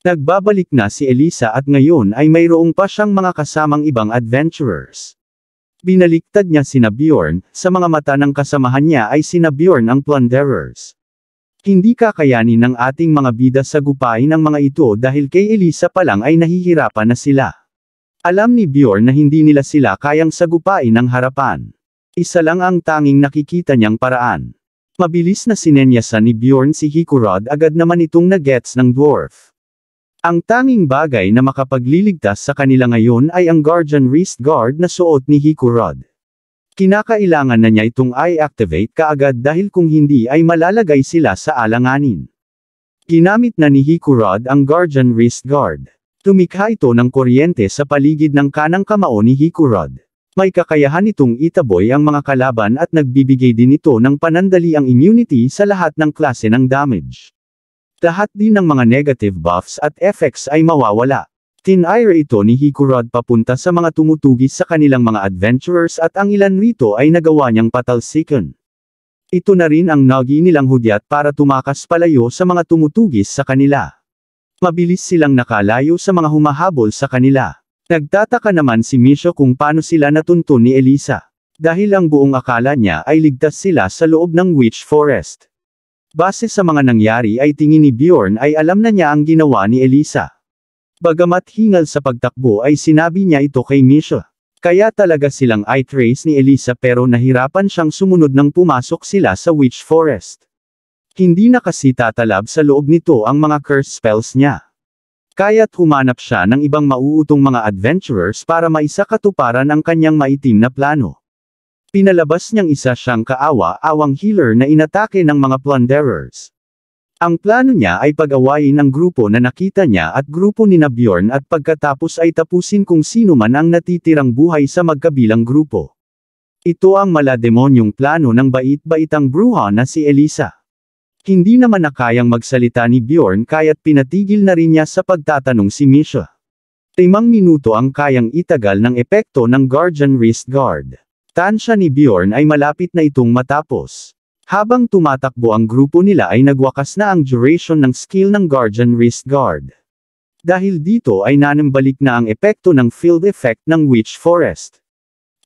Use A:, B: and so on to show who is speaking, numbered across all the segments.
A: Nagbabalik na si Elisa at ngayon ay mayroong pa siyang mga kasamang ibang adventurers. Binaliktad niya si Bjorn, sa mga mata ng kasamahan niya ay si Bjorn ang plunderers. Hindi kakayanin ng ating mga bida sa gupain ang mga ito dahil kay Elisa pa lang ay nahihirapan na sila. Alam ni Bjorn na hindi nila sila kayang sagupain ang harapan. Isa lang ang tanging nakikita niyang paraan. Mabilis na sinenyasan ni Bjorn si Hikurod agad naman itong nagets ng dwarf. Ang tanging bagay na makapagliligtas sa kanila ngayon ay ang Guardian Wrist Guard na suot ni Hikurod. Kinakailangan na niya itong i-activate kaagad dahil kung hindi ay malalagay sila sa alanganin. Ginamit na ni Hikurod ang Guardian Wrist Guard. Tumikha ito ng kuryente sa paligid ng kanang kamao ni Hikurod. May kakayahan itong itaboy ang mga kalaban at nagbibigay din ito ng panandaliang immunity sa lahat ng klase ng damage. Lahat din ng mga negative buffs at effects ay mawawala. Tinire ito ni Hikurod papunta sa mga tumutugis sa kanilang mga adventurers at ang ilan rito ay nagawa niyang patalsikan. Ito na rin ang nagi nilang hudyat para tumakas palayo sa mga tumutugis sa kanila. Mabilis silang nakalayo sa mga humahabol sa kanila. Nagtataka naman si Misho kung paano sila natuntun ni Elisa. Dahil ang buong akala niya ay ligtas sila sa loob ng Witch Forest. Base sa mga nangyari ay tingin ni Bjorn ay alam na niya ang ginawa ni Elisa. Bagamat hingal sa pagtakbo ay sinabi niya ito kay Misha. Kaya talaga silang i-trace ni Elisa pero nahirapan siyang sumunod nang pumasok sila sa Witch Forest. Hindi na kasi tatalab sa loob nito ang mga curse spells niya. Kaya't humanap siya ng ibang mauutong mga adventurers para maisakatuparan ang kanyang maitim na plano. Pinalabas niyang isa siyang kaawa-awang healer na inatake ng mga plunderers. Ang plano niya ay pag-awayin ang grupo na nakita niya at grupo ni Nabjorn at pagkatapos ay tapusin kung sino man ang natitirang buhay sa magkabilang grupo. Ito ang malademonyong plano ng bait-baitang bruha na si Elisa. Hindi naman nakayang magsalita ni Bjorn kaya't pinatigil na rin niya sa pagtatanong si Misha. Timang minuto ang kayang itagal ng epekto ng Guardian Wrist Guard. Tansya ni Bjorn ay malapit na itong matapos. Habang tumatakbo ang grupo nila ay nagwakas na ang duration ng skill ng Guardian Wrist Guard. Dahil dito ay nanambalik na ang epekto ng field effect ng Witch Forest.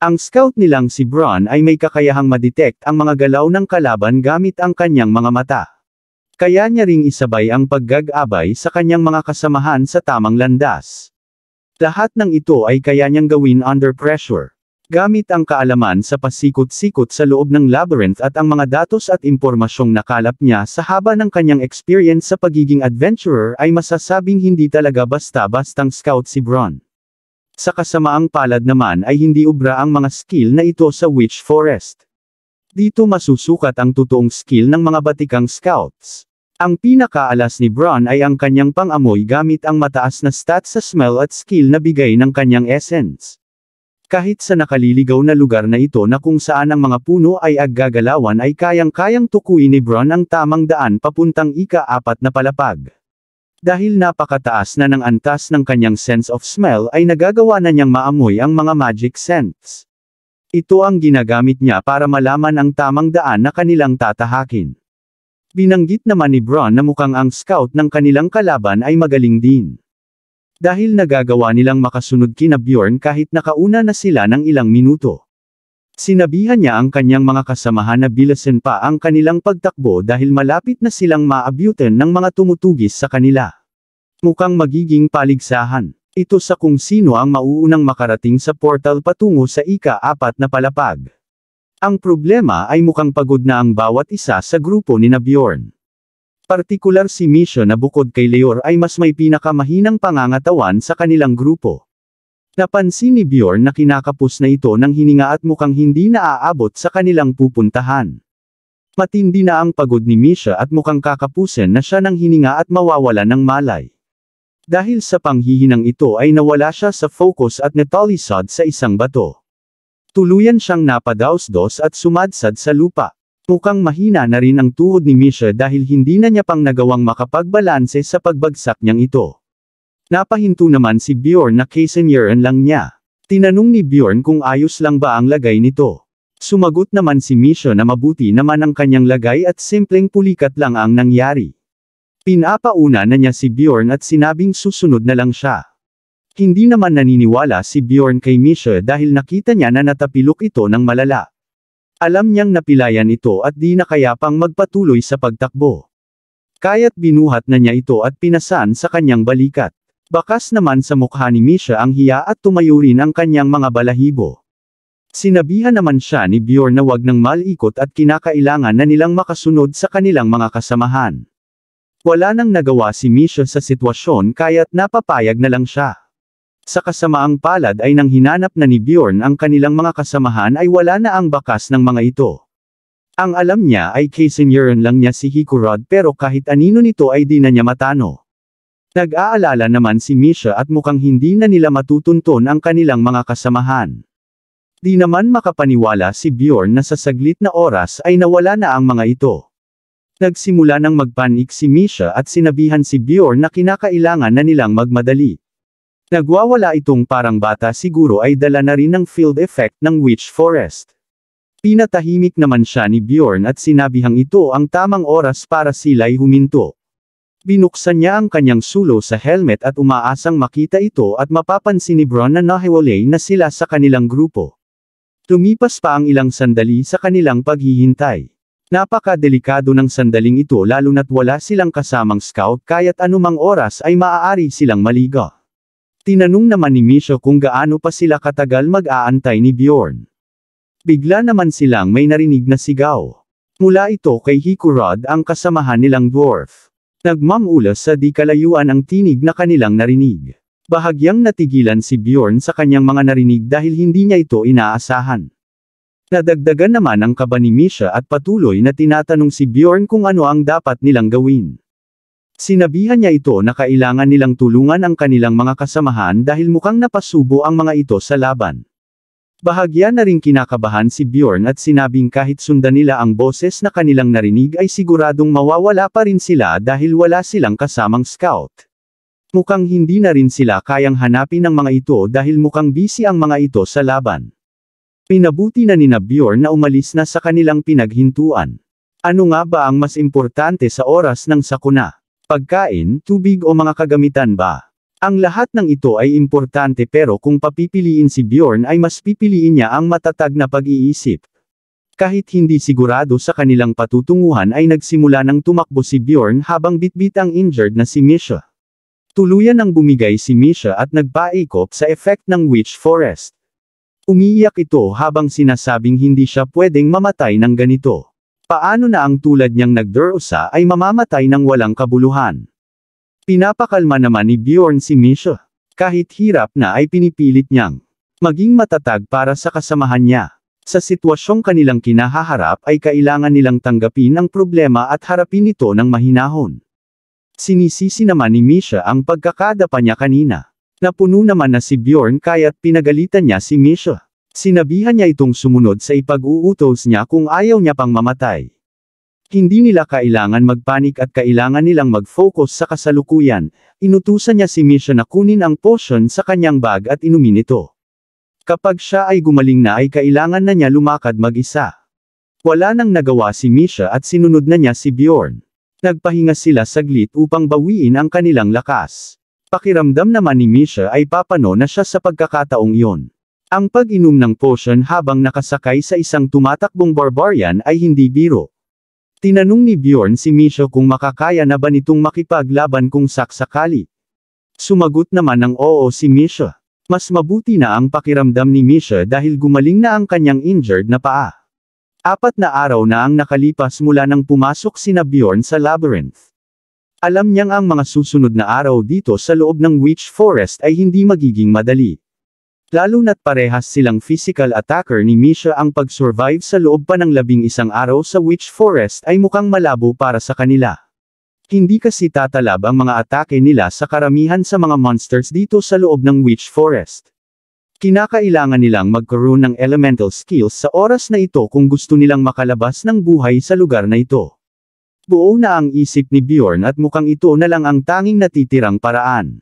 A: Ang scout nilang si Bron ay may kakayahang madetect ang mga galaw ng kalaban gamit ang kanyang mga mata. Kaya niya ring isabay ang paggagabay sa kanyang mga kasamahan sa tamang landas. Lahat ng ito ay kaya niyang gawin under pressure. Gamit ang kaalaman sa pasikot-sikot sa loob ng labyrinth at ang mga datos at impormasyong nakalap niya sa haba ng kanyang experience sa pagiging adventurer ay masasabing hindi talaga basta-bastang scout si Bron. Sa kasamaang palad naman ay hindi ubra ang mga skill na ito sa Witch Forest. Dito masusukat ang totoong skill ng mga batikang scouts. Ang pinakaalas ni Bron ay ang kanyang pangamoy gamit ang mataas na stats sa smell at skill na bigay ng kanyang essence. Kahit sa nakaliligaw na lugar na ito na kung saan ang mga puno ay aggagalawan ay kayang-kayang tukuin ni Bron ang tamang daan papuntang ika-apat na palapag. Dahil napakataas na ng antas ng kanyang sense of smell ay nagagawa na niyang maamoy ang mga magic scents. Ito ang ginagamit niya para malaman ang tamang daan na kanilang tatahakin. Binanggit naman ni Bron na mukhang ang scout ng kanilang kalaban ay magaling din. Dahil nagagawa nilang makasunod kina Bjorn kahit nakauna na sila ng ilang minuto. Sinabihan niya ang kanyang mga kasamahan na bilasin pa ang kanilang pagtakbo dahil malapit na silang maabyutin ng mga tumutugis sa kanila. Mukhang magiging paligsahan. Ito sa kung sino ang mauunang makarating sa portal patungo sa ika-apat na palapag. Ang problema ay mukhang pagod na ang bawat isa sa grupo ni Nabjorn. Partikular si Misho na bukod kay Leor ay mas may pinakamahinang pangangatawan sa kanilang grupo. Napansin ni Bjorn na kinakapos na ito ng hininga at mukhang hindi naaabot sa kanilang pupuntahan. Matindi na ang pagod ni Misha at mukhang kakapusin na siya ng hininga at mawawala ng malay. Dahil sa panghihinang ito ay nawala siya sa focus at natalisod sa isang bato. Tuluyan siyang napadausdos at sumadsad sa lupa. Tukang mahina na rin ang tuhod ni Misha dahil hindi na niya pang nagawang makapagbalanse sa pagbagsak niyang ito. Napahinto naman si Bjorn na kasenyeran lang niya. Tinanong ni Bjorn kung ayos lang ba ang lagay nito. Sumagot naman si Misha na mabuti naman ang kanyang lagay at simpleng pulikat lang ang nangyari. Pinapauna na niya si Bjorn at sinabing susunod na lang siya. Hindi naman naniniwala si Bjorn kay Misha dahil nakita niya na natapilok ito ng malala. Alam niyang napilayan ito at di na kaya pang magpatuloy sa pagtakbo. Kaya't binuhat na niya ito at pinasan sa kanyang balikat. Bakas naman sa mukha ni Misha ang hiya at tumayo rin ang kanyang mga balahibo. Sinabihan naman siya ni Bjorn na wag nang malikot at kinakailangan na nilang makasunod sa kanilang mga kasamahan. Wala nang nagawa si Misha sa sitwasyon kaya't napapayag na lang siya. Sa kasamaang palad ay nang hinanap na ni Bjorn ang kanilang mga kasamahan ay wala na ang bakas ng mga ito. Ang alam niya ay Kaisenyeron lang niya si Hikurod pero kahit anino nito ay di na niya matano. Nag-aalala naman si Misha at mukhang hindi na nila matutunton ang kanilang mga kasamahan. Di naman makapaniwala si Bjorn na sa saglit na oras ay nawala na ang mga ito. Nagsimula ng magpanik si Misha at sinabihan si Bjorn na kinakailangan na nilang magmadali. Nagwawala itong parang bata siguro ay dala na rin ng field effect ng witch forest. Pinatahimik naman siya ni Bjorn at sinabihang ito ang tamang oras para sila'y huminto. Binuksan niya ang kanyang sulo sa helmet at umaasang makita ito at mapapansin ni Bron na nahiwalay na sila sa kanilang grupo. Tumipas pa ang ilang sandali sa kanilang paghihintay. Napakadelikado ng sandaling ito lalo na't wala silang kasamang scout kaya't anumang oras ay maaari silang maligo. Tinanong naman ni Misho kung gaano pa sila katagal mag-aantay ni Bjorn. Bigla naman silang may narinig na sigaw. Mula ito kay Hikurod ang kasamahan nilang dwarf. Nagmamulas sa di kalayuan ang tinig na kanilang narinig. Bahagyang natigilan si Bjorn sa kanyang mga narinig dahil hindi niya ito inaasahan. Nadagdagan naman ang kaba ni Misha at patuloy na tinatanong si Bjorn kung ano ang dapat nilang gawin. Sinabihan niya ito na kailangan nilang tulungan ang kanilang mga kasamahan dahil mukhang napasubo ang mga ito sa laban. Bahagya na rin kinakabahan si Bjorn at sinabing kahit sundan nila ang boses na kanilang narinig ay siguradong mawawala pa rin sila dahil wala silang kasamang scout. Mukhang hindi na rin sila kayang hanapin ang mga ito dahil mukhang busy ang mga ito sa laban. Pinabuti na ni na Bjorn na umalis na sa kanilang pinaghintuan. Ano nga ba ang mas importante sa oras ng sakuna? pagkain, tubig o mga kagamitan ba. Ang lahat ng ito ay importante pero kung papipiliin si Bjorn ay mas pipiliin niya ang matatag na pag-iisip. Kahit hindi sigurado sa kanilang patutunguhan ay nagsimula ng tumakbo si Bjorn habang bitbit ang injured na si Misha. Tuluyan ang bumigay si Misha at nagpaikop sa effect ng Witch Forest. Umiiyak ito habang sinasabing hindi siya pwedeng mamatay ng ganito. Paano na ang tulad niyang nagdurusa ay mamamatay ng walang kabuluhan? Pinapakalma naman ni Bjorn si Misha. Kahit hirap na ay pinipilit niyang maging matatag para sa kasamahan niya. Sa sitwasyong kanilang kinahaharap ay kailangan nilang tanggapin ang problema at harapin ito ng mahinahon. Sinisisi naman ni Misha ang pagkakadapa niya kanina. Napuno naman na si Bjorn kaya't pinagalitan niya si Misha. Sinabihan niya itong sumunod sa ipag-uutos niya kung ayaw niya pang mamatay. Hindi nila kailangan magpanik at kailangan nilang mag-focus sa kasalukuyan, inutusan niya si Misha na kunin ang potion sa kanyang bag at inumin ito. Kapag siya ay gumaling na ay kailangan na niya lumakad mag-isa. Wala nang nagawa si Misha at sinunod na niya si Bjorn. Nagpahinga sila saglit upang bawiin ang kanilang lakas. Pakiramdam naman ni Misha ay papano na siya sa pagkakataong iyon. Ang pag-inom ng potion habang nakasakay sa isang tumatakbong barbarian ay hindi biro. Tinanong ni Bjorn si Misho kung makakaya na ba nitong makipaglaban kung saksakali. Sumagot naman ng oo si Misho. Mas mabuti na ang pakiramdam ni Misho dahil gumaling na ang kanyang injured na paa. Apat na araw na ang nakalipas mula nang pumasok si Bjorn sa labyrinth. Alam niyang ang mga susunod na araw dito sa loob ng Witch Forest ay hindi magiging madali. Lalo na't parehas silang physical attacker ni Misha ang pag-survive sa loob pa ng labing isang araw sa Witch Forest ay mukhang malabo para sa kanila. Hindi kasi tatalab ang mga atake nila sa karamihan sa mga monsters dito sa loob ng Witch Forest. Kinakailangan nilang magkaroon ng elemental skills sa oras na ito kung gusto nilang makalabas ng buhay sa lugar na ito. Buo na ang isip ni Bjorn at mukhang ito na lang ang tanging natitirang paraan.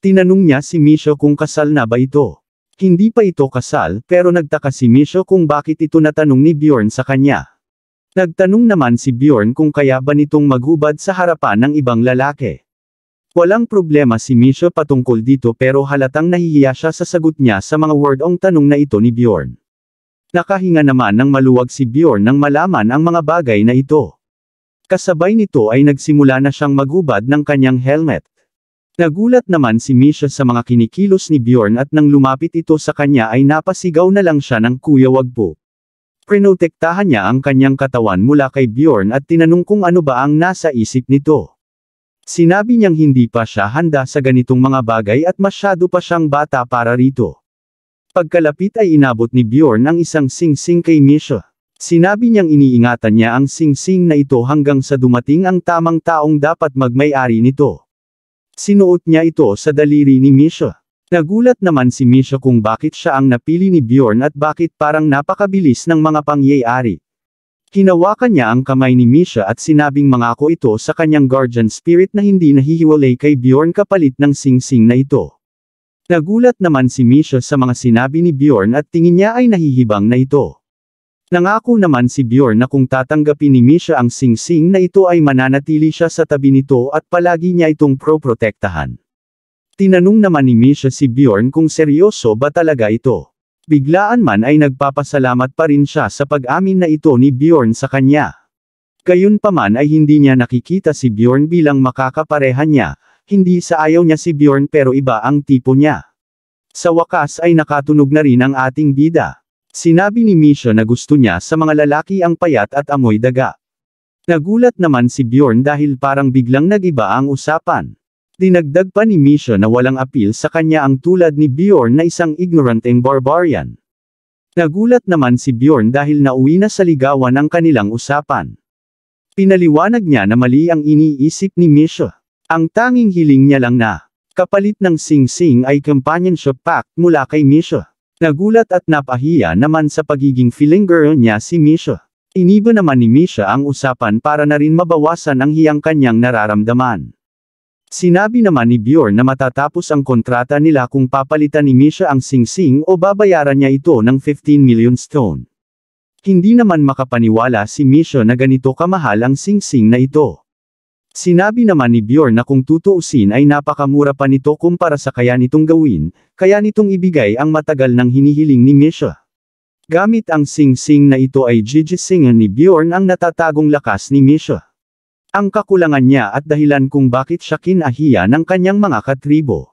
A: Tinanong niya si Misha kung kasal na ba ito. Hindi pa ito kasal, pero nagtaka si Misho kung bakit ito natanong ni Bjorn sa kanya. Nagtanong naman si Bjorn kung kaya ba nitong maghubad sa harapan ng ibang lalaki. Walang problema si Misho patungkol dito pero halatang nahihiya siya sa sagot niya sa mga wordong tanong na ito ni Bjorn. Nakahinga naman ng maluwag si Bjorn nang malaman ang mga bagay na ito. Kasabay nito ay nagsimula na siyang maghubad ng kanyang helmet. Nagulat naman si Misha sa mga kinikilos ni Bjorn at nang lumapit ito sa kanya ay napasigaw na lang siya ng kuya wag po. Prinotektahan niya ang kanyang katawan mula kay Bjorn at tinanong kung ano ba ang nasa isip nito. Sinabi niyang hindi pa siya handa sa ganitong mga bagay at masyado pa siyang bata para rito. Pagkalapit ay inabot ni Bjorn ang isang singsing -sing kay Misha. Sinabi niyang iniingatan niya ang singsing -sing na ito hanggang sa dumating ang tamang taong dapat magmay-ari nito. Sinuot niya ito sa daliri ni Misha. Nagulat naman si Misha kung bakit siya ang napili ni Bjorn at bakit parang napakabilis ng mga pangyayari. Hinawakan niya ang kamay ni Misha at sinabing mangako ito sa kanyang guardian spirit na hindi nahihiwalay kay Bjorn kapalit ng singsing -sing na ito. Nagulat naman si Misha sa mga sinabi ni Bjorn at tingin niya ay nahihibang na ito. Nangako naman si Bjorn na kung tatanggapin ni Misha ang singsing -sing na ito ay mananatili siya sa tabi nito at palagi niya itong proprotektahan. Tinanong naman ni Misha si Bjorn kung seryoso ba talaga ito. Biglaan man ay nagpapasalamat pa rin siya sa pag-amin na ito ni Bjorn sa kanya. Gayunpaman ay hindi niya nakikita si Bjorn bilang makakapareha niya, hindi sa ayaw niya si Bjorn pero iba ang tipo niya. Sa wakas ay nakatunog na rin ang ating bida. Sinabi ni Misho na gusto niya sa mga lalaki ang payat at amoy daga. Nagulat naman si Bjorn dahil parang biglang nagiba ang usapan. Dinagdag pa ni Misho na walang apil sa kanya ang tulad ni Bjorn na isang ignoranteng barbarian. Nagulat naman si Bjorn dahil nauwi na sa ligawan ang kanilang usapan. Pinaliwanag niya na mali ang iniisip ni Misho. Ang tanging hiling niya lang na, kapalit ng sing-sing ay companionship pact mula kay Misho. Nagulat at napahiya naman sa pagiging feeling girl niya si Misha. Iniba naman ni Misha ang usapan para na rin mabawasan ang hiyang kanyang nararamdaman. Sinabi naman ni Bjorn na matatapos ang kontrata nila kung papalitan ni Misha ang singsing -sing o babayaran niya ito ng 15 million stone. Hindi naman makapaniwala si Misha na ganito kamahal ang singsing -sing na ito. Sinabi naman ni Bjorn na kung tutuusin ay napakamura pa nito kumpara sa kaya nitong gawin, kaya nitong ibigay ang matagal ng hinihiling ni Misha. Gamit ang sing-sing na ito ay gigisingan ni Bjorn ang natatagong lakas ni Misha. Ang kakulangan niya at dahilan kung bakit siya kinahiya ng kanyang mga katribo.